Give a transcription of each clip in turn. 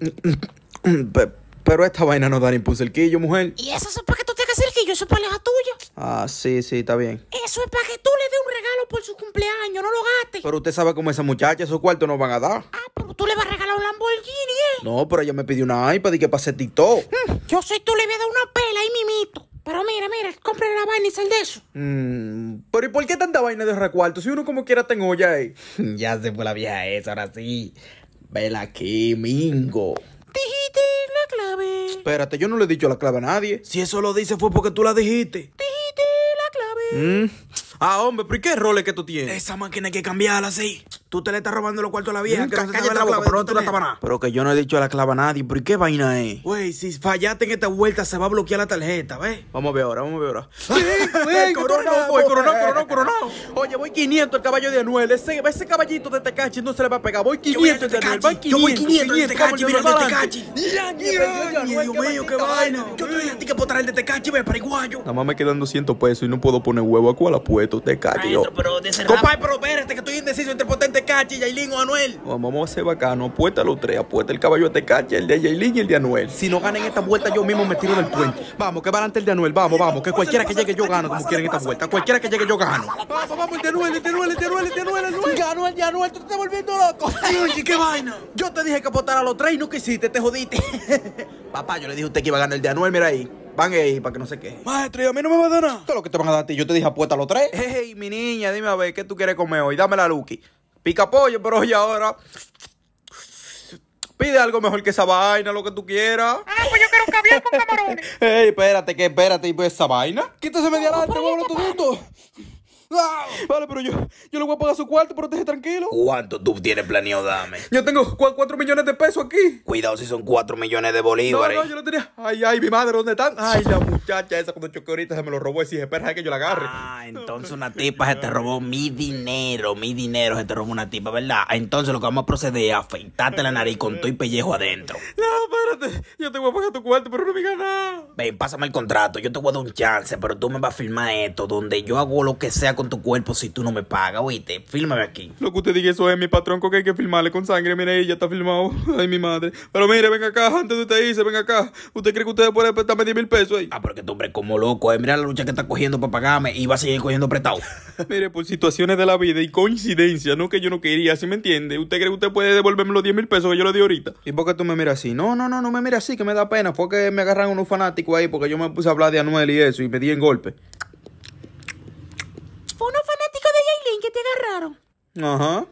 Pero esta vaina no da ni el mujer. Y eso es para que tú tengas hagas el eso es para la tuya. Ah, sí, sí, está bien. Eso es para que tú le des un regalo por su cumpleaños, no lo gastes. Pero usted sabe cómo esa muchacha, esos cuartos no van a dar. Ah, pero tú le vas a regalar un Lamborghini, ¿eh? No, pero ella me pidió una iPad y que pase TikTok. Mm, yo sé, tú le voy a dar una pela ahí mimito. Pero mira, mira, compre la vaina y sal de eso. Mm, pero ¿y por qué tanta vaina de recuarto? Si uno como quiera tengo ya ahí. ya se fue la vieja esa, ahora sí. Vela aquí, Mingo. Dijiste la clave. Espérate, yo no le he dicho la clave a nadie. Si eso lo dice fue porque tú la dijiste. Dijiste la clave. Mm. Ah, hombre, pero ¿y qué roles que tú tienes? Esa máquina hay que cambiarla, sí. Tú te le estás robando los cuartos a la vieja. Nunca, que no la boca, pero no la Pero que yo no he dicho la clava a nadie. ¿Por qué vaina es? Güey, si fallaste en esta vuelta, se va a bloquear la tarjeta, ¿ves? Vamos a ver ahora, vamos a ver ahora. Sí, coronado, ¡Coronado, coronado, coronado! Oye, voy 500 el caballo de Anuel. Ese, ese caballito de Tecachi no se le va a pegar. Voy 500 de Anuel. Voy 500. Yo voy 500 de Tecachi, mira el de Tecachi. Dios mío, qué vaina. Yo te dije a ti que el de Tecachi, ve, pariguayo. Nada más me quedan 200 pesos y no puedo poner huevo. ¿A cuál apuesto? Tecachi, yo. Compadre, pero este que estoy indeciso entre potente Tecachi, Yailin o Anuel. No, vamos a ser bacano, apuesta a los tres, apuesta el caballo de Cache, el de Yailin y el de Anuel. Si no ganan esta vuelta, yo mismo me tiro del puente. Vamos, que va adelante el de Anuel, vamos, vamos, que cualquiera que llegue yo gano como quieren esta vuelta, cualquiera que llegue yo gano. Vamos, vamos, el de Anuel, el de Anuel, el de Anuel, el de Anuel, el de Anuel. tú te estás volviendo loco. Oye, qué vaina. Yo te dije que apostara a los tres y no quisiste, te jodiste. Papá, yo le dije a usted que iba a ganar el de Anuel, mira ahí. Van ahí para que no se queje. Maestro, y a mí no me va a dar nada. Todo lo que te van a dar a ti. Yo te dije apuesta a los tres. Hey, mi niña, dime a ver, ¿qué tú quieres comer hoy? Dame la Lucky. Pica pollo, pero oye ahora. Pide algo mejor que esa vaina, lo que tú quieras. Ah, pues yo quiero un caviar con camarones. Ey, espérate, que espérate, y pues esa vaina. Quítese media la boludo, tu todo Vale, pero yo, yo le voy a pagar su cuarto, pero esté tranquilo. ¿Cuánto tú tienes planeado dame? Yo tengo cuatro millones de pesos aquí. Cuidado si son 4 millones de bolívares. No, no, yo no tenía. Ay, ay, mi madre, ¿dónde están? Ay, la muchacha esa cuando choqué ahorita se me lo robó. Y si espera que yo la agarre. Ah, entonces una tipa se te robó mi dinero. Mi dinero se te robó una tipa, ¿verdad? Entonces lo que vamos a proceder es afeitarte la nariz con tu y pellejo adentro. No, espérate. Yo te voy a pagar tu cuarto, pero no me nada Ven, pásame el contrato. Yo te voy a dar un chance, pero tú me vas a firmar esto, donde yo hago lo que sea con tu cuerpo si tú no me pagas, oíste? Fílmame aquí. Lo que usted diga, eso es mi patrón, que hay que filmarle con sangre. Mire, ella está filmado. Ay, mi madre. Pero mire, venga acá, antes de usted irse, venga acá. ¿Usted cree que usted puede prestarme 10 mil pesos ahí? Ah, pero que este hombre como loco, eh. Mira la lucha que está cogiendo para pagarme y va a seguir cogiendo prestado. mire, por situaciones de la vida y coincidencia, no que yo no quería, ¿sí me entiende? ¿Usted cree que usted puede devolverme los 10 mil pesos que yo le di ahorita? ¿Y por qué tú me miras así? No, no, no, no me miras así, que me da pena. Fue que me agarran unos fanáticos ahí porque yo me puse a hablar de Anuel y eso y me di en golpe. Fue un fanático de Yailin que te agarraron. Ajá.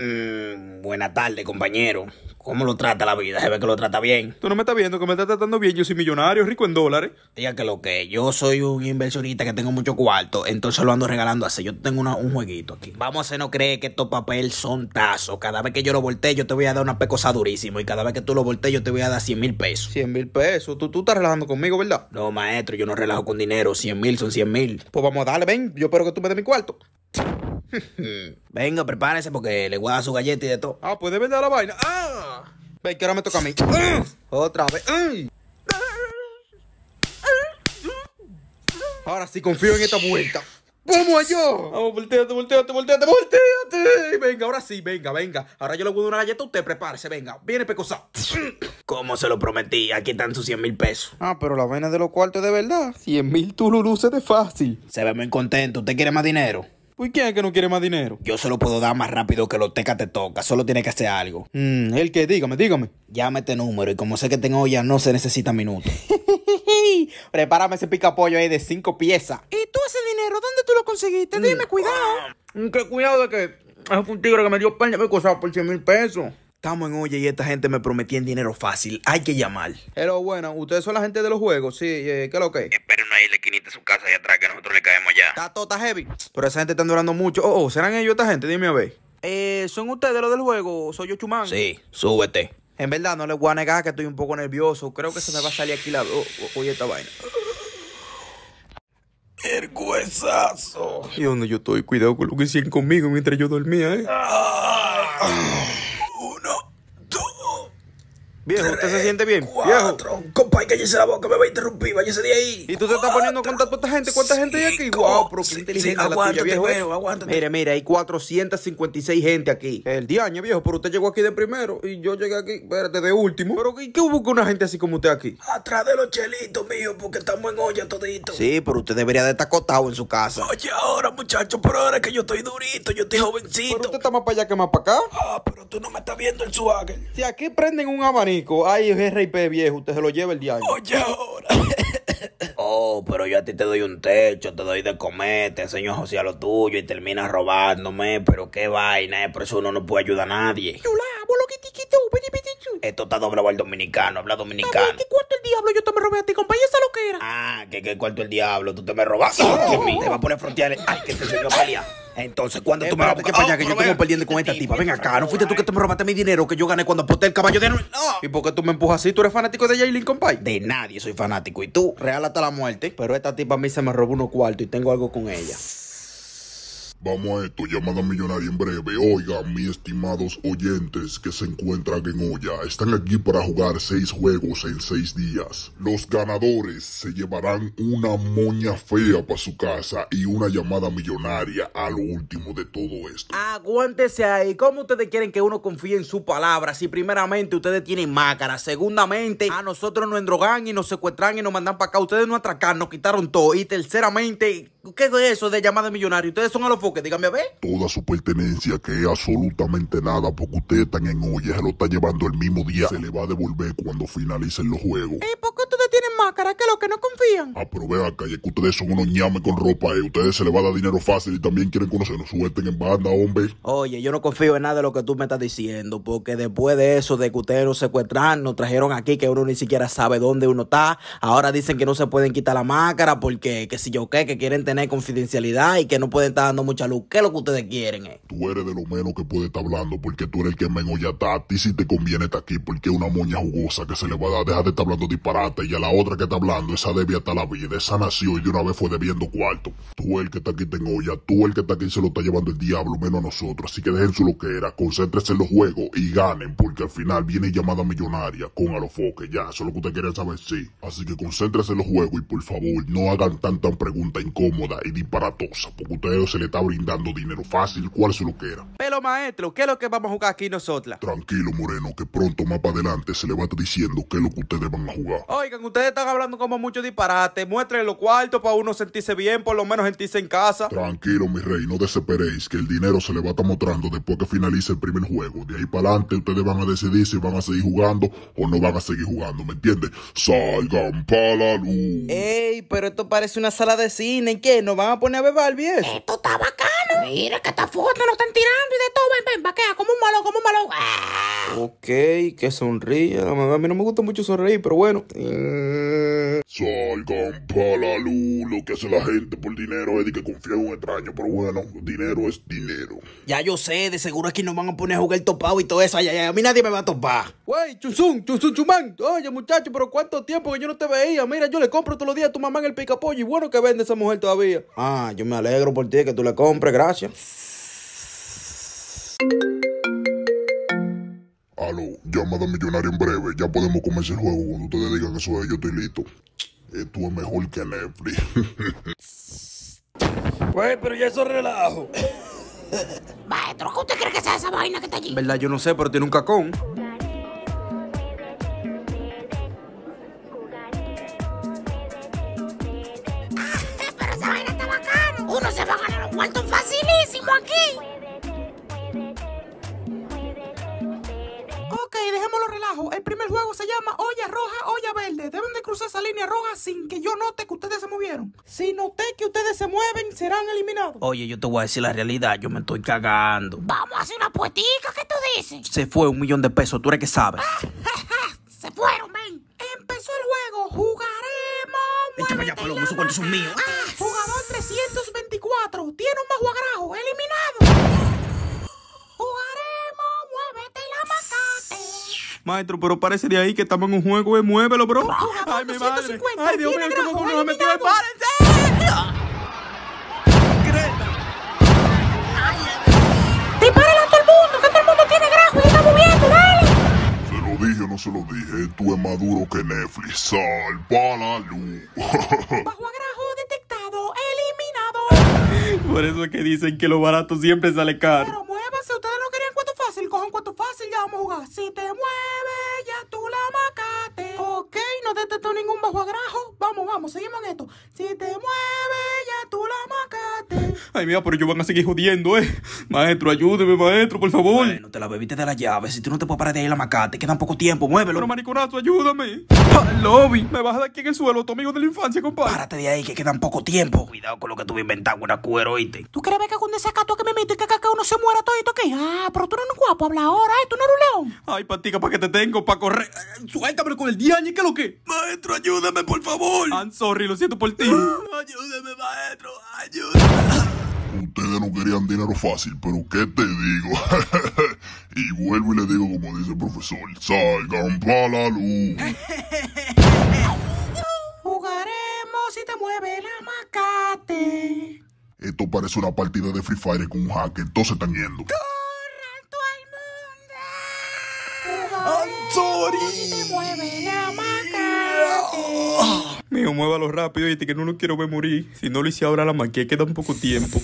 Mm, buena tarde, compañero. ¿Cómo lo trata la vida? Se ve que lo trata bien. Tú no me estás viendo que me estás tratando bien. Yo soy millonario, rico en dólares. Diga que lo que yo soy un inversionista que tengo mucho cuarto, entonces lo ando regalando así. Yo tengo un jueguito aquí. Vamos a ¿no creer que estos papeles son tazos. Cada vez que yo lo voltee, yo te voy a dar una pecosa durísima. Y cada vez que tú lo voltees, yo te voy a dar 100 mil pesos. 100 mil pesos. ¿Tú, tú estás relajando conmigo, ¿verdad? No, maestro, yo no relajo con dinero. 100 mil son 100 mil. Pues vamos a darle, ven. Yo espero que tú me des mi cuarto. Venga, prepárese porque le voy a su galleta y de todo. Ah, pues vender la vaina. ¡Ah! que ahora me toca a mí. Otra vez. Ahora sí confío en esta vuelta. ¡Vamos yo! Vamos, volteate, volteate, volteate, volteate. Venga, ahora sí, venga, venga. Ahora yo le voy a dar una galleta, usted prepárese, venga. Viene pecosa. Como se lo prometí, aquí están sus 100 mil pesos. Ah, pero la vaina de los cuartos de verdad. 100 mil tú lo luces de fácil. Se ve muy contento, ¿usted quiere más dinero? ¿Y quién es que no quiere más dinero? Yo se lo puedo dar más rápido que lo teca te toca. Solo tiene que hacer algo. Mm, el que, dígame, dígame. Llame este número y como sé que tengo ya, no se necesita minutos. Prepárame ese pica-pollo ahí de cinco piezas. ¿Y tú ese dinero? ¿Dónde tú lo conseguiste? Dime, mm. cuidado. Mm, que cuidado de que? Es un tigre que me dio pan me cosas por 100 mil pesos. Estamos en Oye y esta gente me en dinero fácil. Hay que llamar. Pero bueno, ustedes son la gente de los juegos, sí. Eh, ¿Qué es lo que es? Esperen ahí le la su casa allá atrás que nosotros le caemos allá. Está todo, tota está heavy. Pero esa gente está durando mucho. Oh, oh, ¿serán ellos esta gente? Dime a ver. Eh, ¿son ustedes los del juego? ¿Soy yo Chumán? Sí, súbete. En verdad, no les voy a negar que estoy un poco nervioso. Creo que se me va a salir aquí la... Oh, oh, oye, esta vaina. ¡Qué huesazo. ¿Y dónde yo estoy? Cuidado con lo que hicieron conmigo mientras yo dormía, ¿eh? Viejo, ¿usted se siente bien? Cuatro. que ya se la boca, me va a interrumpir, váyase de ahí. ¿Y tú te estás poniendo con tanta gente? ¿Cuánta gente hay aquí? Wow, pero qué inteligente la tuya, viejo. Veo, ¿eh? aguántate. Mira, mira, hay 456 gente aquí. El día, viejo, pero usted llegó aquí de primero y yo llegué aquí, espérate, de último. ¿Pero qué, hubo con una gente así como usted aquí? Atrás de los chelitos, mijo, porque estamos en olla toditos. Sí, pero usted debería de estar acotado en su casa. Oye, ahora, muchacho, pero ahora es que yo estoy durito, yo estoy jovencito. Pero usted está más para allá que más para acá. Ah, pero tú no me estás viendo el swagger. Si aquí prenden un abanico Ay, es RIP viejo, usted se lo lleva el diablo. Oye, ahora. oh, pero yo a ti te doy un techo, te doy de comer, te enseño a a lo tuyo y terminas robándome. Pero qué vaina, eh, por eso uno no puede ayudar a nadie. Esto está doblado al dominicano, habla dominicano. ¿Qué cuarto el diablo? Yo te me robé a ti, compañero, esa lo que era. Ah, que qué cuarto el diablo, tú te me robaste. Te va a poner frontiales Ay, que te enseñó a pelear. Entonces, cuando tú me vas a para allá, que yo tengo perdiendo con este esta tipa. Ven acá, no fuiste tú que te me robaste mi dinero que yo gané cuando aposté el caballo de. No. ¿Y por qué tú me empujas así? ¿Tú eres fanático de Jaylin, compay? De nadie soy fanático. ¿Y tú? Real hasta la muerte. Pero esta tipa a mí se me robó unos cuartos y tengo algo con ella. Vamos a esto, llamada millonaria en breve. Oigan, mis estimados oyentes que se encuentran en olla, están aquí para jugar seis juegos en seis días. Los ganadores se llevarán una moña fea para su casa y una llamada millonaria a lo último de todo esto. Aguántese ahí. ¿Cómo ustedes quieren que uno confíe en su palabra si primeramente ustedes tienen máscara? Segundamente, a nosotros nos endrogan y nos secuestran y nos mandan para acá. Ustedes nos atracan, nos quitaron todo. Y terceramente, ¿qué es eso de llamada millonaria? Ustedes son a los que dígame a ver. Toda su pertenencia, que es absolutamente nada, porque ustedes están en Oye se lo está llevando el mismo día. Se le va a devolver cuando finalicen los juegos. ¿Y por qué ustedes tienen máscara que lo que no confían? Aprovea ah, acá, que ustedes son unos ñames con ropa, eh. ustedes se le va a dar dinero fácil y también quieren conocernos. Suelten en banda, hombre. Oye, yo no confío en nada de lo que tú me estás diciendo, porque después de eso, de que ustedes nos secuestraron, nos trajeron aquí, que uno ni siquiera sabe dónde uno está. Ahora dicen que no se pueden quitar la máscara porque, que si yo qué, que quieren tener confidencialidad y que no pueden estar dando mucho. ¿qué es lo que ustedes quieren? Eh? Tú eres de lo menos que puede estar hablando porque tú eres el que me ya A ti si te conviene estar aquí porque una moña jugosa que se le va a dar. Deja de estar hablando disparate. Y a la otra que está hablando, esa debía estar la vida. Esa nació y de una vez fue debiendo cuarto. Tú el que está aquí tengo ya. Tú el que está aquí se lo está llevando el diablo, menos a nosotros. Así que dejen su loquera, concéntrense en los juegos y ganen porque al final viene llamada millonaria con alofoque. Ya, eso es lo que ustedes quieren saber, sí. Así que concéntrense en los juegos y por favor no hagan tanta pregunta incómoda y disparatosa porque ustedes se le está brindando dinero fácil, cuál se lo quiera Pero maestro, ¿qué es lo que vamos a jugar aquí nosotras? Tranquilo, Moreno, que pronto más para adelante se le va a estar diciendo qué es lo que ustedes van a jugar. Oigan, ustedes están hablando como mucho disparate. Muestren los cuartos para uno sentirse bien, por lo menos sentirse en casa. Tranquilo, mi rey, no desesperéis, que el dinero se le va a estar mostrando después que finalice el primer juego. De ahí para adelante ustedes van a decidir si van a seguir jugando o no van a seguir jugando, ¿me entiendes? Salgan para la luz. Ey, pero esto parece una sala de cine. ¿En qué? ¿Nos van a poner a beber, viejo? Esto está Mira que esta foto nos están tirando y de todo. Ven, ven, vaquea, como un malo, como un malo. Ah. Ok, que sonríe. A mí no me gusta mucho sonreír, pero bueno. Salgan para la luz. Lo que hace la gente por dinero es que confía en un extraño. Pero bueno, dinero es dinero. Ya yo sé, de seguro aquí nos van a poner a jugar topado y todo eso. a mí nadie me va a topar. Wey, chuzun, chuzun, chumán. Oye, muchacho, pero cuánto tiempo que yo no te veía. Mira, yo le compro todos los días a tu mamá en el pica pollo Y bueno que vende esa mujer todavía. Ah, yo me alegro por ti que tú le compres. Gracias. Gracias. Aló, llamada millonaria en breve. Ya podemos comenzar el juego cuando ustedes digan eso yo estoy listo. Esto es mejor que Netflix. Güey, pues, pero ya eso relajo. Maestro, ¿qué usted cree que sea esa vaina que está allí? ¿Verdad? Yo no sé, pero tiene un cacón. ¡Cuánto facilísimo ¿eh? aquí. Ok, dejémoslo relajo. El primer juego se llama Olla Roja, Olla Verde. Deben de cruzar esa línea roja sin que yo note que ustedes se movieron. Si noté que ustedes se mueven, serán eliminados. Oye, yo te voy a decir la realidad. Yo me estoy cagando. Vamos a hacer una poetica, ¿qué tú dices? Se fue un millón de pesos, tú eres que sabes. se fueron, men. Empezó el juego. Jugar Échame ya, Palomo, esos son míos. ¡Ah! Jugador 324, tiene un agrajo. eliminado. Jugaremos, muévete la macate. Maestro, pero parece de ahí que estamos en un juego, eh, muévelo, bro. Ay, mi madre. Ay, Dios mío, ¿cómo nos ha metido? ¡Párense! no se lo dije, tú es más duro que Netflix. Sal para la luz. Bajo agrajo detectado, eliminado. Por eso es que dicen que lo barato siempre sale caro. Ay, mira, pero yo van a seguir jodiendo, ¿eh? Maestro, ayúdeme, maestro, por favor. No te la bebiste de la llave. Si tú no te puedes parar de ir a la Te queda un poco tiempo, muévelo. Pero, mariconazo, ayúdame. Lobby, me vas a dar aquí en el suelo, tu amigo de la infancia, compadre. Párate de ahí, que quedan poco tiempo. Cuidado con lo que tuve inventado, una cuero, oíste. ¿Tú crees que con desacato que me meto y que caca, uno se muera todo aquí? Ah, pero tú no eres guapo, habla ahora, ¿eh? Tú no eres un león. Ay, patica, ¿para que te tengo? ¿Para correr? Suéltame con el día, y ¿qué lo que? Maestro, ayúdame, por favor. I'm sorry, lo siento por ti. ayúdame, maestro, ayúdame no querían dinero fácil, pero ¿qué te digo? y vuelvo y le digo como dice el profesor, salgan para la luz. Jugaremos si te mueve la macate. Esto parece una partida de Free Fire con un hacker, todos se están yendo. mundo Corran Mío, muévalo rápido y que no lo quiero ver morir. Si no lo hice ahora la maquilla queda un poco tiempo.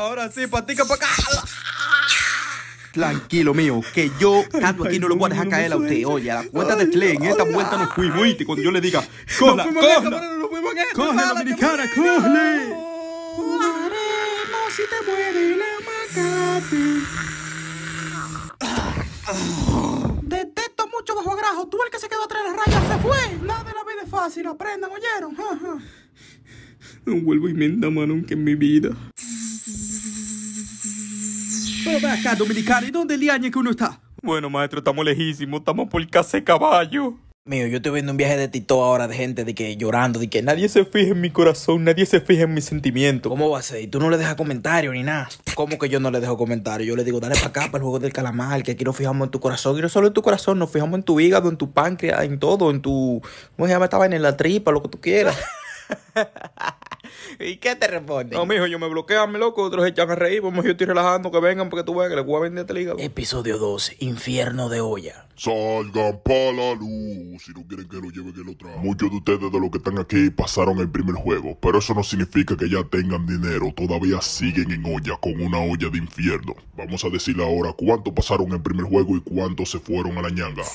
Ahora sí, patica para acá. Tranquilo mío, que yo tanto aquí no lo voy a dejar caer a usted. Oye, la cuenta de Clay, en esta vuelta nos fuimos, y cuando yo le diga, ¡Cola, cola! ¡Coge, dominicana, coge! Jugaremos si te muere la macate! Detesto mucho bajo grajo. Tú el que se quedó atrás de las rayas se fue. Nada de la vida es fácil, aprendan, ¿oyeron? No vuelvo a inventar mano que en mi vida ve acá, dominicano, ¿y dónde díañe que uno está? Bueno, maestro, estamos lejísimos, estamos por casa de caballo. Mío, yo estoy viendo un viaje de Tito ahora de gente de que llorando, de que nadie se fije en mi corazón, nadie se fije en mis sentimientos. ¿Cómo va a ser? Y tú no le dejas comentario ni nada. ¿Cómo que yo no le dejo comentario? Yo le digo, dale para acá, para el juego del calamar, que aquí nos fijamos en tu corazón. Y no solo en tu corazón, nos fijamos en tu hígado, en tu páncreas, en todo, en tu. ¿Cómo se llama? Estaba en la tripa, lo que tú quieras. ¿Y qué te responde? No, mijo, yo me bloqueo, mi loco. Otros echan a reír. Vamos, yo estoy relajando. Que vengan porque tú veas que les voy a vender este hígado. Episodio 2. Infierno de olla. Salgan para la luz. Si no quieren que lo lleve, que lo traigan. Muchos de ustedes de los que están aquí pasaron el primer juego. Pero eso no significa que ya tengan dinero. Todavía siguen en olla con una olla de infierno. Vamos a decirle ahora cuánto pasaron el primer juego y cuánto se fueron a la ñanga.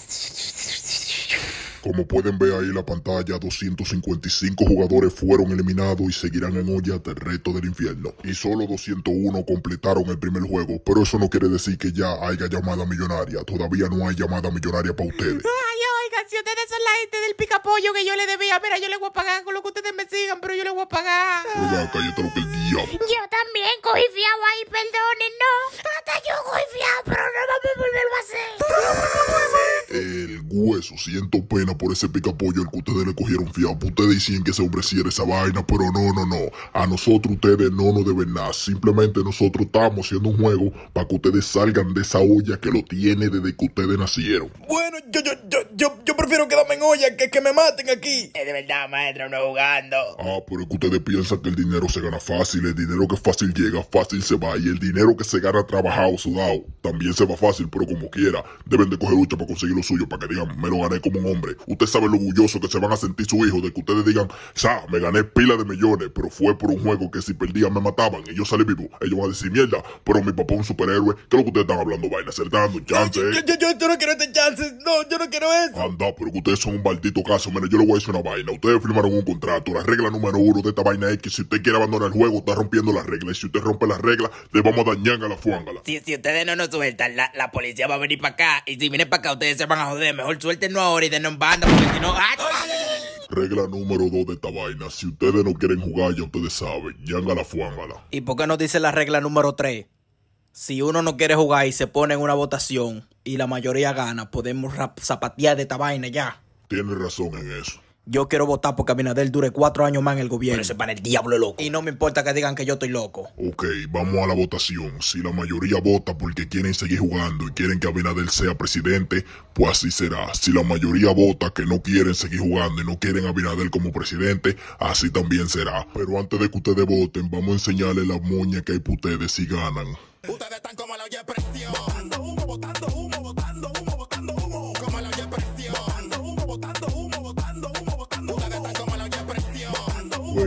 Como pueden ver ahí en la pantalla, 255 jugadores fueron eliminados y seguirán en olla hasta el resto del infierno. Y solo 201 completaron el primer juego, pero eso no quiere decir que ya haya llamada millonaria. Todavía no hay llamada millonaria para ustedes. Ay, oiga, si ustedes son la gente del picapollo que yo le debía, mira, yo le voy a pagar con lo que ustedes me sigan, pero yo le voy a pagar. Oiga, cállate lo Yo también cogí fiado ahí, perdonen, no. Hasta yo cogí fiado, pero no me volverlo a hacer. El hueso. Siento pena por ese picapollo el que ustedes le cogieron fiapo, Ustedes dicen que ese hombre se era esa vaina, pero no, no, no. A nosotros ustedes no nos deben nada. Simplemente nosotros estamos haciendo un juego para que ustedes salgan de esa olla que lo tiene desde que ustedes nacieron. Bueno, yo, yo, yo, yo, prefiero quedarme en olla que que me maten aquí. Es de verdad, maestro, no jugando. Ah, pero es que ustedes piensan que el dinero se gana fácil. El dinero que fácil llega, fácil se va. Y el dinero que se gana trabajado, sudado, también se va fácil, pero como quiera, deben de coger lucha para conseguir lo suyo, para que digan me lo gané como un hombre. Usted sabe lo orgulloso que se van a sentir su hijo de que ustedes digan, sa, me gané pila de millones, pero fue por un juego que si perdía me mataban y yo salí vivo. Ellos van a decir mierda, pero mi papá es un superhéroe. ¿Qué es lo que ustedes están hablando, vaina? Se le chance. Yo, no quiero este chance, no, yo no quiero eso. Anda, pero ustedes son un maldito caso. Mira, yo le voy a decir una vaina. Ustedes firmaron un contrato. La regla número uno de esta vaina es que si usted quiere abandonar el juego, está rompiendo las reglas. Y si usted rompe las reglas, le vamos a dañar a la fuángala. Si, ustedes no nos sueltan, la, policía va a venir para acá. Y si viene para acá, ustedes se van a joder. Mejor suelten no ahora y de no banda, porque si no. Ah, regla número 2 de esta vaina. Si ustedes no quieren jugar, ya ustedes saben. Yángala, fuángala. ¿Y por qué nos dice la regla número 3? Si uno no quiere jugar y se pone en una votación y la mayoría gana, podemos zapatear de esta vaina ya. Tienes razón en eso. Yo quiero votar porque Abinader dure cuatro años más en el gobierno. Pero ese para el diablo loco. Y no me importa que digan que yo estoy loco. Ok, vamos a la votación. Si la mayoría vota porque quieren seguir jugando y quieren que Abinader sea presidente, pues así será. Si la mayoría vota que no quieren seguir jugando y no quieren a Abinader como presidente, así también será. Pero antes de que ustedes voten, vamos a enseñarles la moña que hay para ustedes si ganan. Ustedes están como la olla presión.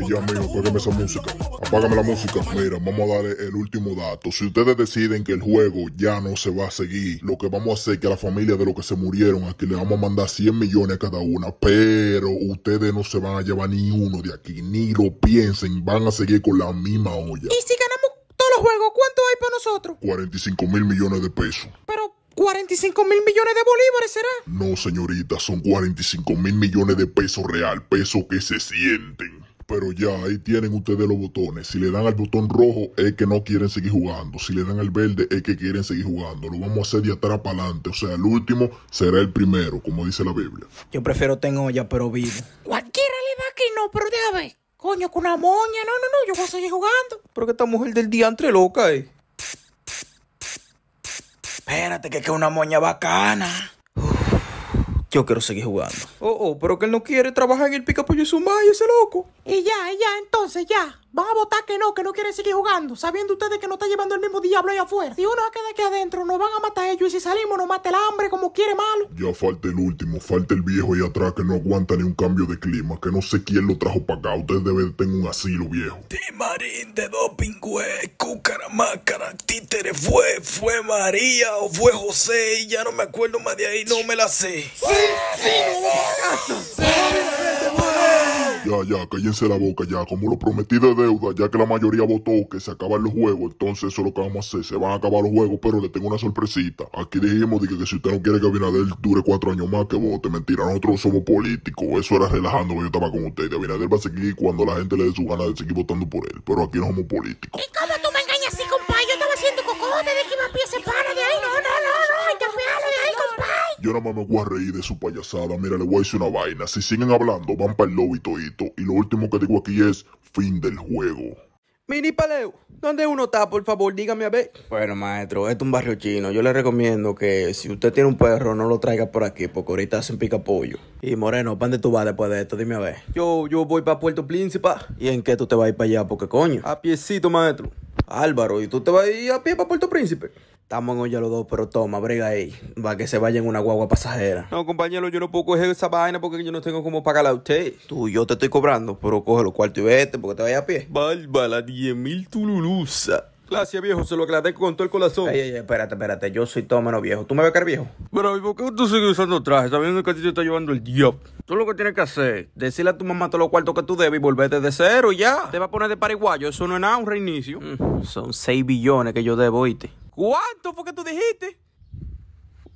ya, amigo, apágame esa música. Apágame la música. Mira, vamos a darle el último dato. Si ustedes deciden que el juego ya no se va a seguir, lo que vamos a hacer es que a la familia de los que se murieron aquí le vamos a mandar 100 millones a cada una. Pero ustedes no se van a llevar ni uno de aquí, ni lo piensen. Van a seguir con la misma olla. ¿Y si ganamos todos los juegos, cuánto hay para nosotros? 45 mil millones de pesos. Pero. 45 mil millones de bolívares será. No, señorita, son 45 mil millones de pesos real, pesos que se sienten pero ya, ahí tienen ustedes los botones. Si le dan al botón rojo es que no quieren seguir jugando. Si le dan al verde es que quieren seguir jugando. Lo vamos a hacer de atrás para adelante. O sea, el último será el primero, como dice la Biblia. Yo prefiero tengo olla, pero vivo. Cualquiera le da que no, pero déjame Coño, con una moña. No, no, no, yo voy a seguir jugando. Pero que esta mujer del día entre loca, eh. Espérate, que es una moña bacana. Yo quiero seguir jugando. Oh, oh, pero que él no quiere trabajar en el picapollo de su madre, ese loco. Y ya, y ya, entonces ya van a votar que no, que no quieren seguir jugando, sabiendo ustedes que no está llevando el mismo diablo allá afuera. Si uno a queda aquí adentro, nos van a matar ellos y si salimos nos mata el hambre como quiere malo. Ya falta el último, falta el viejo allá atrás que no aguanta ni un cambio de clima, que no sé quién lo trajo para acá, ustedes deben tener un asilo viejo. Timarín de cúcara, Cucaramácara, Títere fue, fue María o fue José y ya no me acuerdo más de ahí, no me la sé. sí, sí, sí, sí. Ya, ya, cállense la boca, ya. Como lo prometí de deuda, ya que la mayoría votó que se acaban los juegos, entonces eso es lo que vamos a hacer. Se van a acabar los juegos, pero le tengo una sorpresita. Aquí dijimos que, que si usted no quiere que Abinader dure cuatro años más, que vote. Mentira, nosotros somos políticos. Eso era relajando yo estaba con usted. y Abinader va a seguir cuando la gente le dé su ganas de seguir votando por él. Pero aquí no somos políticos. Yo nada más me voy a reír de su payasada. Mira, le voy a decir una vaina. Si siguen hablando, van para el lobby todito. Y lo último que digo aquí es fin del juego. Mini Paleo, ¿dónde uno está? Por favor, dígame a ver. Bueno, maestro, esto es un barrio chino. Yo le recomiendo que si usted tiene un perro, no lo traiga por aquí, porque ahorita hacen pica pollo. Y Moreno, ¿para dónde tú vas después de esto? Dime a ver. Yo, yo voy para Puerto Príncipe. ¿Y en qué tú te vas a ir para allá? Porque coño. A piecito, maestro. Álvaro, ¿y tú te vas a ir a pie para Puerto Príncipe? Estamos en olla los dos, pero toma, briga ahí. Va que se vaya en una guagua pasajera. No, compañero, yo no puedo coger esa vaina porque yo no tengo cómo pagarla a usted. Tú, yo te estoy cobrando, pero coge los cuartos y vete porque te vaya a pie. Bárbara, 10.000 mil tululusa. Gracias, viejo. Se lo agradezco con todo el corazón. ay ay, espérate, espérate. Yo soy todo menos viejo. ¿Tú me vas a caer viejo? Pero, ¿y por qué tú sigues usando trajes? ¿Sabes que a te está llevando el diablo. Tú lo que tienes que hacer, decirle a tu mamá todos los cuartos que tú debes y volverte de cero y ya. Te va a poner de pariguayo. Eso no es nada, un reinicio. Mm, son 6 billones que yo debo, ¿oíste? ¿Cuánto fue que tú dijiste?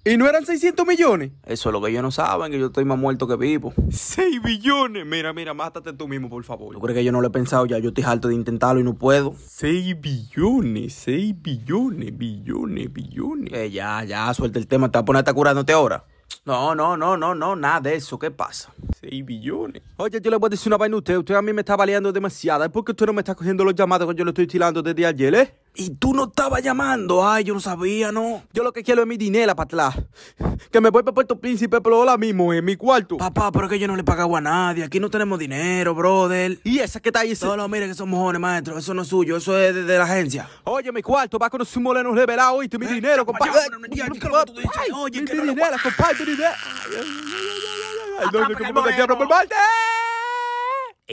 ¿Y no eran 600 millones? Eso es lo que ellos no saben, que yo estoy más muerto que vivo. ¿6 billones? Mira, mira, mátate tú mismo, por favor. ¿Tú crees que yo no lo he pensado ya? Yo estoy harto de intentarlo y no puedo. ¿6 billones? ¿6 billones? ¿Billones? ¿Billones? Eh, ya, ya, suelta el tema. ¿Te vas a poner curándote ahora? No, no, no, no, no, nada de eso. ¿Qué pasa? 6 billones. Oye, yo le voy a decir una vaina a usted. Usted a mí me está baleando demasiado. ¿Por qué usted no me está cogiendo los llamados que yo lo estoy estilando desde ayer, eh? Y tú no estabas llamando. Ay, yo no sabía, no. Yo lo que quiero es mi dinero para atrás. Que me voy para Puerto Príncipe, pero ahora mismo, en mi cuarto. Papá, pero es que yo no le pagaba a nadie. Aquí no tenemos dinero, brother. ¿Y esa que está ahí? No, no, mire que son mojones, maestro. Eso no es suyo, eso es de, la agencia. Oye, mi cuarto, va con un moleno revelado, oíste, mi dinero, Oye, mi dinero, compadre, Ay,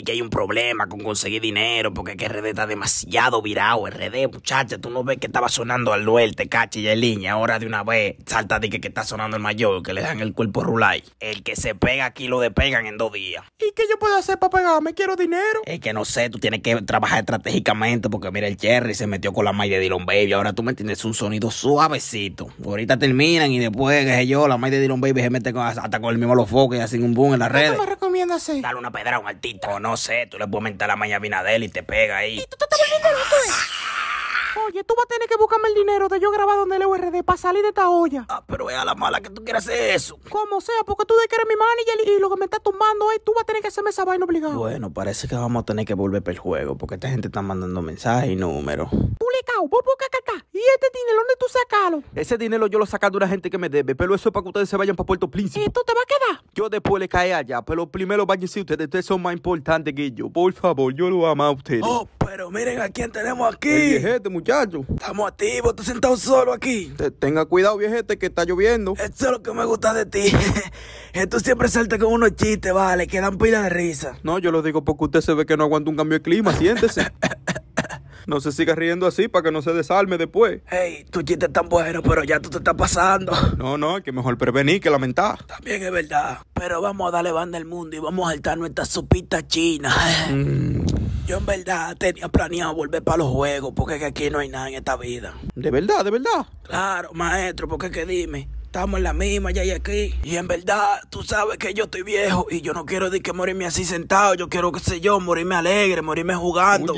que hay un problema con conseguir dinero, porque es que RD está demasiado virado, RD, muchacha, tú no ves que estaba sonando al Noel, te cachi y el línea ahora de una vez salta de que, está sonando el mayor, que le dan el cuerpo rulay. El que se pega aquí lo despegan en dos días. ¿Y qué yo puedo hacer para pegarme? Quiero dinero. Es que no sé, tú tienes que trabajar estratégicamente, porque mira, el Cherry se metió con la maya de Dylan Baby, ahora tú me tienes un sonido suavecito. Ahorita terminan y después, qué sé yo, la maya de Dylan Baby se mete hasta con el mismo los focos y hacen un boom en la red ¿Qué me recomiendas hacer? Dale una pedra un artista. no no sé, tú le puedes mentar la mañana a Binadel y te pega ahí. ¿Y tú te estás volviendo loco, eh? Ah, Oye, tú vas a tener que buscarme el dinero de yo grabar donde el URD para salir de esta olla. Ah, pero es a la mala que tú quieras hacer eso. Como sea, porque tú de que eres mi manager y lo que me estás tumbando es tú vas a tener que hacerme esa vaina obligada. Bueno, parece que vamos a tener que volver para el juego porque esta gente está mandando mensajes y números. Publicado, vos acá. ¿Y este dinero dónde tú sacarlo. Ese dinero yo lo saca de una gente que me debe, pero eso es para que ustedes se vayan para Puerto Príncipe. ¿Y tú te va a quedar? Yo después le cae allá, pero primero váyanse ustedes. Ustedes son más importantes que yo. Por favor, yo lo amo a ustedes. Oh. Pero miren a quién tenemos aquí. viejete, muchacho. Estamos activos, tú sentado solo aquí. tenga cuidado, viejete, que está lloviendo. Eso es lo que me gusta de ti. tú siempre saltas con unos chistes, vale, que dan pila de risa. No, yo lo digo porque usted se ve que no aguanta un cambio de clima, siéntese. No se siga riendo así para que no se desarme después. Hey, tu chiste es tan bueno, pero ya tú te estás pasando. No, no, es que mejor prevenir que lamentar. También es verdad. Pero vamos a darle banda al mundo y vamos a saltar nuestra sopita china. Mm, yo en verdad tenía planeado volver para los juegos porque aquí no hay nada en esta vida. ¿De verdad? ¿De verdad? Claro, maestro, porque que dime, estamos en la misma ya y aquí. Y en verdad, tú sabes que yo estoy viejo y yo no quiero de que morirme así sentado. Yo quiero, qué sé yo, morirme alegre, morirme jugando.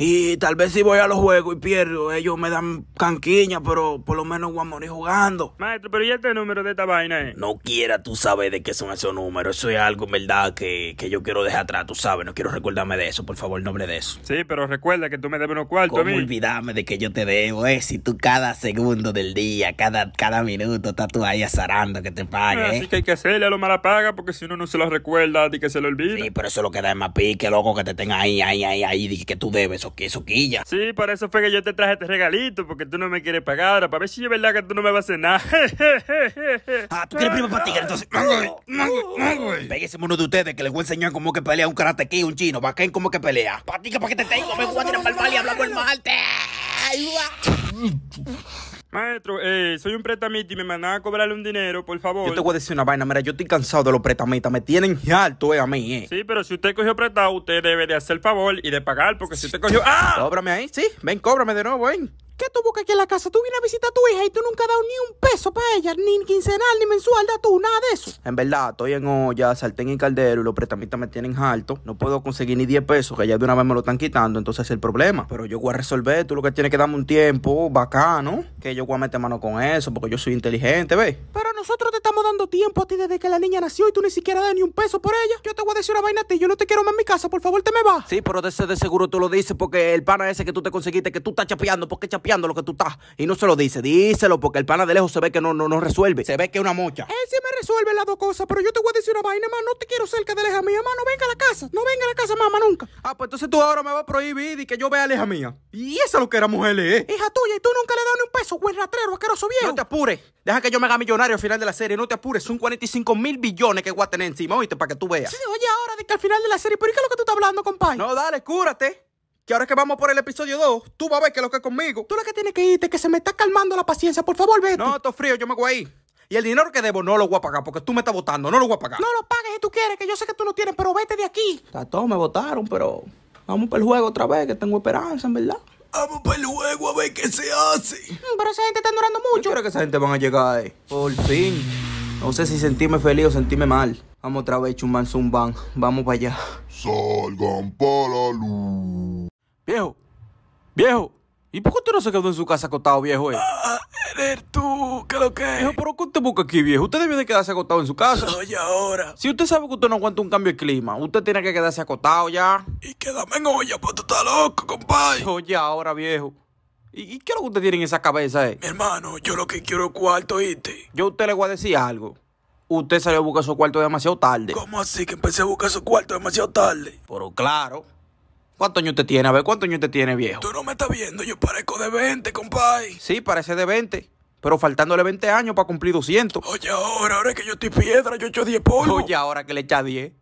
Y tal vez si voy a los juegos y pierdo, ellos me dan canquiña, pero por lo menos voy a morir jugando. Maestro, pero ¿y este número de esta vaina No quiera tú sabes de qué son esos números. Eso es algo, en verdad, que, que yo quiero dejar atrás, tú sabes. No quiero recordarme de eso, por favor, no de eso. Sí, pero recuerda que tú me debes unos cuartos a olvidarme de que yo te debo, eh? Si tú cada segundo del día, cada, cada minuto, estás tú ahí azarando que te pague. Así ¿eh? que hay que hacerle a lo mala paga porque si no no se lo recuerda, y que se lo olvida. Sí, pero eso lo que da es más pique, loco, que te tenga ahí, ahí, ahí, ahí, dije que tú debes, eso, eso quilla. Sí, por eso fue que yo te traje este regalito, porque tú no me quieres pagar, para ver si es verdad que tú no me vas a hacer nada. ah, tú quieres primero para tigre, entonces. Mango, uno de ustedes que les voy a enseñar cómo que pelea un karate un chino, bacán cómo que pelea. Patica para qué te tengo, me voy a tirar para el mal y con el martes. Maestro, eh, soy un pretamita y me mandan a cobrarle un dinero, por favor. Yo te voy a decir una vaina, mira, yo estoy cansado de los pretamitas, me tienen alto eh, a mí, eh. Sí, pero si usted cogió prestado, usted debe de hacer el favor y de pagar, porque si usted cogió... ¡Ah! Cóbrame ahí, sí, ven, cóbrame de nuevo, ven qué tú buscas aquí en la casa? Tú vienes a visitar a tu hija y tú nunca has dado ni un peso para ella, ni quincenal, ni mensual, nada de eso. En verdad, estoy en olla, sartén y caldero y los prestamistas me tienen alto. No puedo conseguir ni 10 pesos, que ya de una vez me lo están quitando, entonces es el problema. Pero yo voy a resolver, tú lo que tienes que darme un tiempo bacano, que yo voy a meter mano con eso, porque yo soy inteligente, ve nosotros te estamos dando tiempo a ti desde que la niña nació y tú ni siquiera das ni un peso por ella. Yo te voy a decir una vaina a ti, yo no te quiero más en mi casa, por favor, te me vas. Sí, pero de de seguro tú lo dices porque el pana ese que tú te conseguiste, que tú estás chapeando, porque chapeando lo que tú estás. Y no se lo dice, díselo porque el pana de lejos se ve que no, no, resuelve, se ve que es una mocha. Él sí me resuelve las dos cosas, pero yo te voy a decir una vaina, más no te quiero cerca de la mía, más no venga a la casa, no venga a la casa, mamá, nunca. Ah, pues entonces tú ahora me vas a prohibir y que yo vea a mía. Y esa es lo que era mujer, ¿eh? Hija tuya, y tú nunca le das ni un peso, güey. ratrero, No te apures, deja que yo me haga millonario de la serie. No te apures, son 45 mil billones que voy a tener encima, oíste, para que tú veas. Sí, oye, ahora de que al final de la serie, ¿pero qué es lo que tú estás hablando, compadre? No, dale, cúrate. Que ahora que vamos por el episodio 2, tú vas a ver que es lo que es conmigo. Tú lo que tienes que irte, que se me está calmando la paciencia, por favor, vete. No, esto frío, yo me voy a ir. Y el dinero que debo no lo voy a pagar porque tú me estás votando, no lo voy a pagar. No lo pagues si tú quieres, que yo sé que tú lo tienes, pero vete de aquí. todo, me votaron, pero vamos por el juego otra vez, que tengo esperanza, en verdad. Vamos para el a ver qué se hace. Mm, pero esa gente está durando mucho. Yo creo que esa gente van a llegar, eh. Por fin. No sé si sentirme feliz o sentirme mal. Vamos otra vez, Chumban Zumban. Vamos para allá. Salgan para la luz. Viejo. Viejo. ¿Y por qué usted no se quedó en su casa acotado, viejo? Eh? Ah, eres tú, ¿qué lo que es? por ¿pero qué usted busca aquí, viejo? Usted debió de quedarse acostado en su casa. Oye, ahora. Si usted sabe que usted no aguanta un cambio de clima, usted tiene que quedarse acotado, ya. Y quédame en olla, pues tú estás loco, compadre. Oye, ahora, viejo. ¿Y, qué es lo que usted tiene en esa cabeza, eh? Mi hermano, yo lo que quiero es cuarto, ¿oíste? Yo a usted le voy a decir algo usted salió a buscar su cuarto demasiado tarde. ¿Cómo así que empecé a buscar su cuarto demasiado tarde? Pero claro, ¿Cuántos años te tiene? A ver, ¿cuántos años te tiene, viejo? Tú no me estás viendo, yo parezco de 20, compay. Sí, parece de 20. Pero faltándole 20 años para cumplir 200. Oye, ahora, ahora que yo estoy piedra, yo echo 10 pollos. Oye, ahora que le echa 10.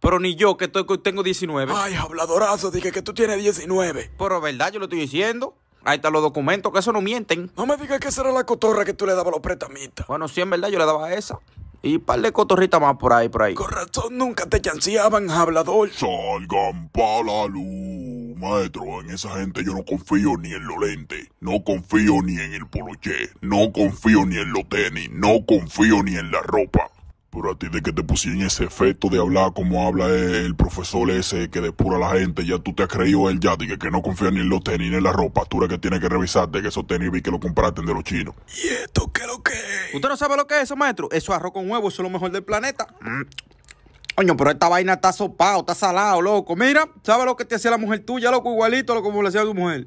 Pero ni yo, que estoy, tengo 19. Ay, habladorazo, dije que tú tienes 19. Pero verdad, yo lo estoy diciendo. Ahí están los documentos, que eso no mienten. No me digas que esa era la cotorra que tú le dabas a los pretamitas. Bueno, sí, en verdad yo le daba a esa. Y un par de cotorritas más por ahí, por ahí. Corazón, nunca te chanceaban, hablador. Salgan para la luz. Maestro, en esa gente yo no confío ni en lo lente no confío ni en el poloche, no confío ni en lo tenis, no confío ni en la ropa. Pero a ti de que te pusieron ese efecto de hablar como habla el profesor ese que depura a la gente, ya tú te has creído él ya, dije que no confía ni en los tenis ni en la ropa, tú eres que tienes que revisarte que esos tenis vi que lo compraste de los chinos. ¿Y esto qué es lo que es? ¿Usted no sabe lo que es eso, maestro? Eso es arroz con huevo, eso es lo mejor del planeta. Mm. Coño, pero esta vaina está sopado, está salado, loco. Mira, ¿sabe lo que te hacía la mujer tuya, loco? Igualito lo como le hacía a tu mujer.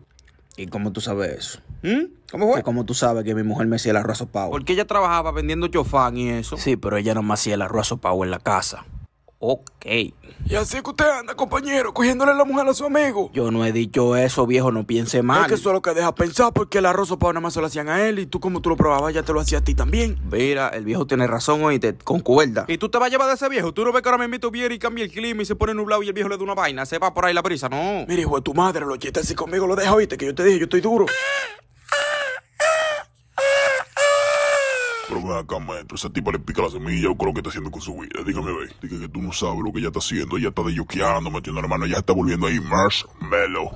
¿Y cómo tú sabes eso? ¿Mm? ¿Cómo fue? Que como tú sabes que mi mujer me hacía el arroz sopao. Porque ella trabajaba vendiendo chofán y eso. Sí, pero ella no me hacía el arroz sopao en la casa. Ok. Y así es que usted anda, compañero, cogiéndole la mujer a su amigo. Yo no he dicho eso, viejo, no piense mal. Es que eso es lo que deja pensar, porque el arroz sopao nada más se lo hacían a él y tú como tú lo probabas ya te lo hacías a ti también. Mira, el viejo tiene razón, oíste, Te concuerda. ¿Y tú te vas a llevar de ese viejo? ¿Tú no ves que ahora me invito y cambia el clima y se pone nublado y el viejo le da una vaina? Se va por ahí la brisa, no. Mira, hijo de tu madre, lo chistes así conmigo lo deja, viste, que yo te dije, yo estoy duro. Pero ven acá, maestro, esa tipa le pica la semilla o con lo que está haciendo con su vida. Dígame, ve. Dígame que tú no sabes lo que ella está haciendo. Ella está yokeando, metiendo la mano. Ella está volviendo ahí marshmallow.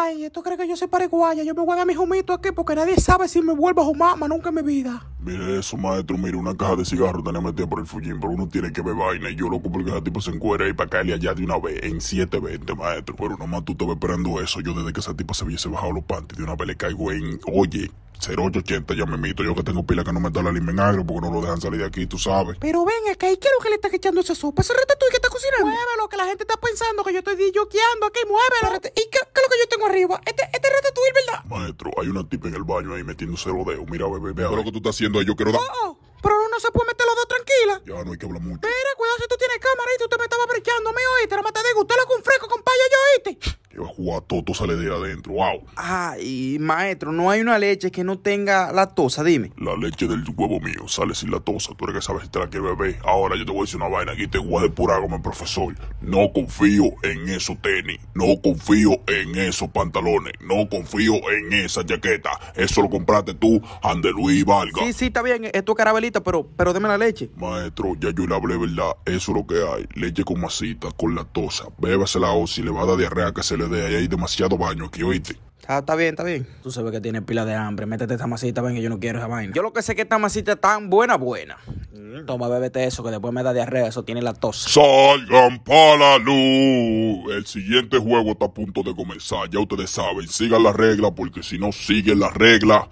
Ay, esto cree que yo soy paraguaya? Yo me voy a dar mis humitos aquí porque nadie sabe si me vuelvo a humar, más nunca en mi vida. Mire eso, maestro. Mire, una caja de cigarros tenía metida por el fullín, pero uno tiene que ver vaina. Y yo loco porque ese tipo se encuera y para caerle allá de una vez, en 720, maestro. Pero nomás tú te esperando eso. Yo desde que esa tipa se hubiese bajado los panties de una vez le caigo en, oye, 0880, ya me mito. Yo que tengo pila que no me da la en porque no lo dejan salir de aquí, tú sabes. Pero ven que ahí qué es lo que le estás echando esa sopa? Ese tú que estás cocinando. Muévelo, que la gente está pensando que yo estoy yoqueando aquí, muévelo. ¿Y qué, es lo que yo tengo arriba? Este, este ratatouille, ¿verdad? Maestro, hay una tipa en el baño ahí metiéndose los dedos. Mira, bebé, vea lo que tú estás haciendo ahí. Yo quiero dar. Oh, oh Pero uno no se puede meter los dos tranquila. Ya no hay que hablar mucho. Mira, cuidado si tú tienes cámara y tú te me estabas brincando, me oíste, no me usted lo con fresco, compañero, yo oíste a jugar Todo sale de adentro, wow. Ay, maestro, no hay una leche que no tenga la tosa dime. La leche del huevo mío sale sin tosa tú eres que sabes si te la quieres beber. Ahora yo te voy a decir una vaina Aquí te voy a depurar como el profesor. No confío en esos tenis, no confío en esos pantalones, no confío en esa chaqueta. Eso lo compraste tú, Andrés Luis Valga. Sí, sí, está bien, esto es carabelita, pero, pero deme la leche. Maestro, ya yo le hablé verdad, eso es lo que hay. Leche con masita, con la lactosa. la o si le va a dar diarrea que se le de ahí hay demasiado baño aquí, oíste. Está, ah, está, bien, está bien. Tú sabes que tiene pila de hambre. Métete esta masita, ven, que yo no quiero esa vaina. Yo lo que sé es que esta masita es tan buena, buena. Mm. Toma, bébete eso, que después me da diarrea. Eso tiene la tos. Salgan para la luz. El siguiente juego está a punto de comenzar. Ya ustedes saben, sigan la regla, porque si no siguen la regla...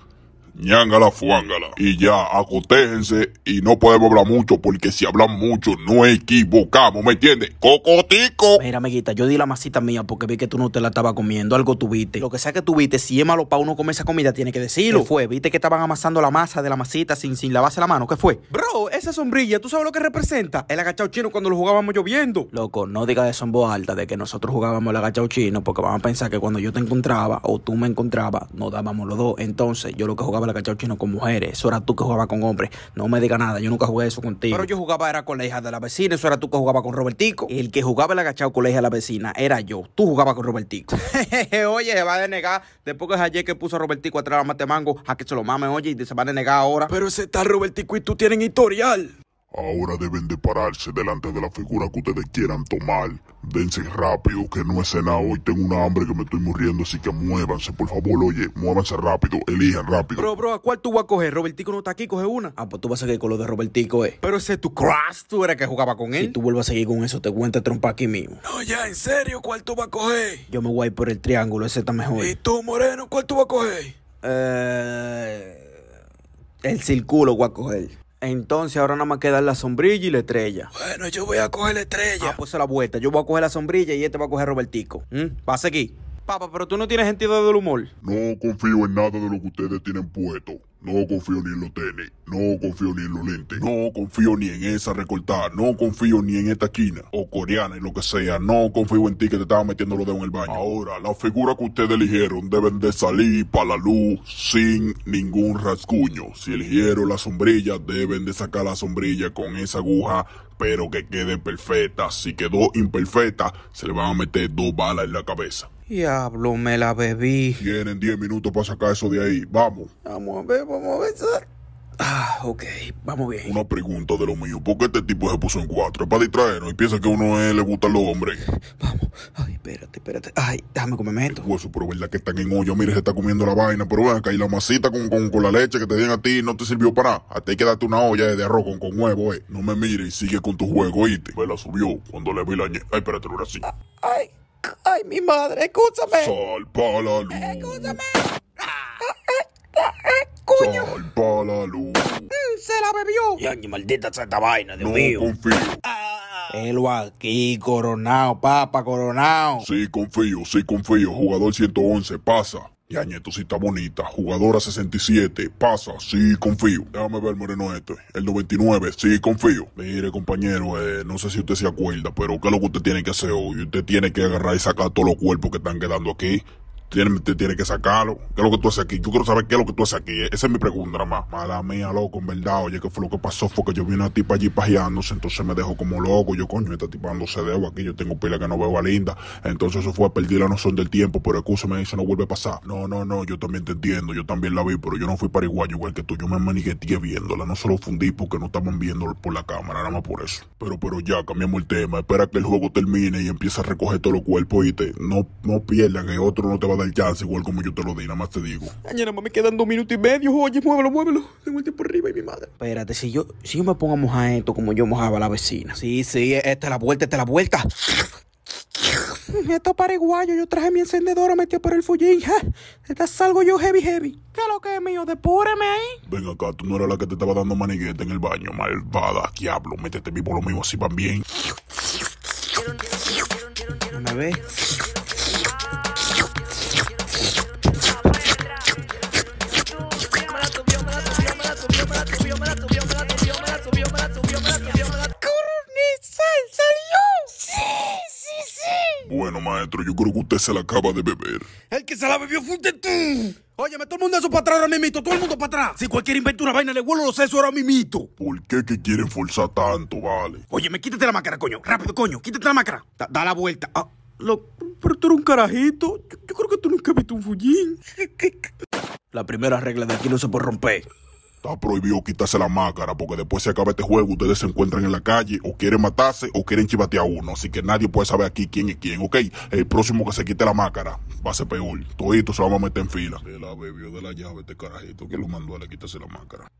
Ñangala fuángala. Y ya, acotéjense y no podemos hablar mucho porque si hablamos mucho no equivocamos, ¿me entiendes? ¡Cocotico! Mira, amiguita, yo di la masita mía porque vi que tú no te la estaba comiendo, algo tuviste. Lo que sea que tuviste, si es malo para uno comer esa comida, tiene que decirlo. ¿Qué fue? ¿Viste que estaban amasando la masa de la masita sin, sin lavarse la mano? ¿Qué fue? Bro, esa sombrilla, ¿tú sabes lo que representa? El agachado chino cuando lo jugábamos lloviendo. Loco, no digas eso en voz alta de que nosotros jugábamos el agachado chino porque van a pensar que cuando yo te encontraba o tú me encontrabas, no dábamos los dos. Entonces, yo lo que jugaba el la chino con mujeres, eso era tú que jugabas con hombres. No me digas nada, yo nunca jugué eso contigo. Pero yo jugaba era con la hija de la vecina, eso era tú que jugaba con Robertico. El que jugaba el cachao con la hija de la vecina era yo, tú jugabas con Robertico. oye, se va a denegar después es ayer que puso a Robertico atrás a Mango a que se lo mame, oye, y se va a denegar ahora. Pero ese está Robertico y tú tienen historial. Ahora deben de pararse delante de la figura que ustedes quieran tomar. Dense rápido, que no he cenado hoy. Tengo una hambre que me estoy muriendo, así que muévanse, por favor. Oye, muévanse rápido, elijan rápido. Bro, bro, ¿a cuál tú vas a coger? Robertico no está aquí, coge una. Ah, pues tú vas a seguir con lo de Robertico, eh. Pero ese es tu crush, tú eres que jugaba con él. Si tú vuelvas a seguir con eso, te cuenta trompa aquí mismo. No, ya, en serio, ¿cuál tú vas a coger? Yo me voy a ir por el triángulo, ese está mejor. ¿Y tú, Moreno, cuál tú vas a coger? Eh. El círculo voy a coger. Entonces ahora nada más quedan la sombrilla y la estrella. Bueno, yo voy a coger la estrella. Ah, pues la vuelta. Yo voy a coger la sombrilla y este va a coger Robertico. ¿Mm? Va a seguir Papá, pero tú no tienes sentido del humor. No confío en nada de lo que ustedes tienen puesto. No confío ni en los tenis, no confío ni en los lentes, no confío ni en esa recortada, no confío ni en esta esquina, o coreana y lo que sea, no confío en ti que te estaba metiendo los dedos en el baño. Ahora, la figura que ustedes eligieron deben de salir para la luz sin ningún rasguño. Si eligieron la sombrilla, deben de sacar la sombrilla con esa aguja Espero que quede perfecta. Si quedó imperfecta, se le van a meter dos balas en la cabeza. Diablo, me la bebí. Tienen 10 minutos para sacar eso de ahí. Vamos. Vamos a ver, vamos a ver. Ah, ok, vamos bien. Una pregunta de lo mío. ¿Por qué este tipo se puso en cuatro? Es para distraernos y piensa que uno es, le gusta a los hombres. Vamos. Ay, espérate, espérate. Ay, déjame comerme esto. Hueso, pero verdad que están en hoyo. Mire, se está comiendo la vaina. Pero ven acá, y la masita con, con, con la leche que te dieron a ti no te sirvió para nada. A ti hay que darte una olla de arroz con, con huevo, eh. No me mires y sigue con tu juego, oíste. Me la subió cuando le vi la ñe. Ay, espérate, ahora era Ay, ay, mi madre, escúchame. Sal para la luz. Escúchame. ¡Coño! Sal la mm, ¡Se la bebió! ¡Ya, ni maldita esta vaina, Dios no mío! confío. Ah. aquí, coronado, papa, coronado. Sí, confío, sí, confío. Jugador 111, pasa. Ya, está bonita, jugadora 67, pasa, sí, confío. Déjame ver, Moreno, este, el 99, sí, confío. Mire, compañero, eh, no sé si usted se acuerda, pero ¿qué es lo que usted tiene que hacer hoy? Usted tiene que agarrar y sacar todos los cuerpos que están quedando aquí tiene, que sacarlo. ¿Qué es lo que tú haces aquí? Yo quiero saber qué es lo que tú haces aquí. Esa es mi pregunta nada más. Mala mía, loco, en verdad. Oye, ¿qué fue lo que pasó? Fue que yo vi una tipa allí pajeándose, entonces me dejó como loco. Yo, coño, esta tipa tipando aquí. Yo tengo pila que no veo a Linda. Entonces eso fue a perder la noción del tiempo. Pero me dice no vuelve a pasar. No, no, no, yo también te entiendo. Yo también la vi, pero yo no fui para igual que tú. Yo me manigueté viéndola. No se lo fundí porque no estaban viendo por la cámara, nada más por eso. Pero, pero ya, cambiamos el tema. Espera que el juego termine y empieza a recoger todos los cuerpos y te. No, no pierdas que otro no te va a el chance, igual como yo te lo di, nada más te digo. Mañana me quedan dos minutos y medio. Oye, muévelo, muévelo. Tengo el tiempo arriba y mi madre. Espérate, si yo, si yo me pongo a mojar esto como yo mojaba a la vecina. Sí, sí, esta es la vuelta, esta es la vuelta. Esto paraguayo, yo traje mi encendedora metí por el fullín. esta salgo yo heavy, heavy. ¿Qué es lo que es mío? Depúreme ahí. Ven acá, tú no eras la que te estaba dando manigueta en el baño, malvada. Diablo, métete mi por lo mismo así también. bien. maestro, yo creo que usted se la acaba de beber. El que se la bebió fuiste tú. Óyeme, todo el mundo eso para atrás ahora mito, todo el mundo para atrás. Si cualquier inventa una vaina, le vuelo los sesos mi mito. ¿Por qué que quieren forzar tanto, vale? Oye, me quítate la máscara, coño. Rápido, coño, quítate la máscara. Da, la vuelta. Ah, lo, pero tú eres un carajito. Yo, creo que tú nunca has visto un fullín. La primera regla de aquí no se puede romper. Está prohibido quitarse la máscara porque después se acaba este juego, ustedes se encuentran en la calle o quieren matarse o quieren chivatear a uno. Así que nadie puede saber aquí quién es quién, ¿ok? El próximo que se quite la máscara va a ser peor. Todo esto se vamos a meter en fila. Se la bebió de la llave este carajito que lo mandó a le quitarse la máscara.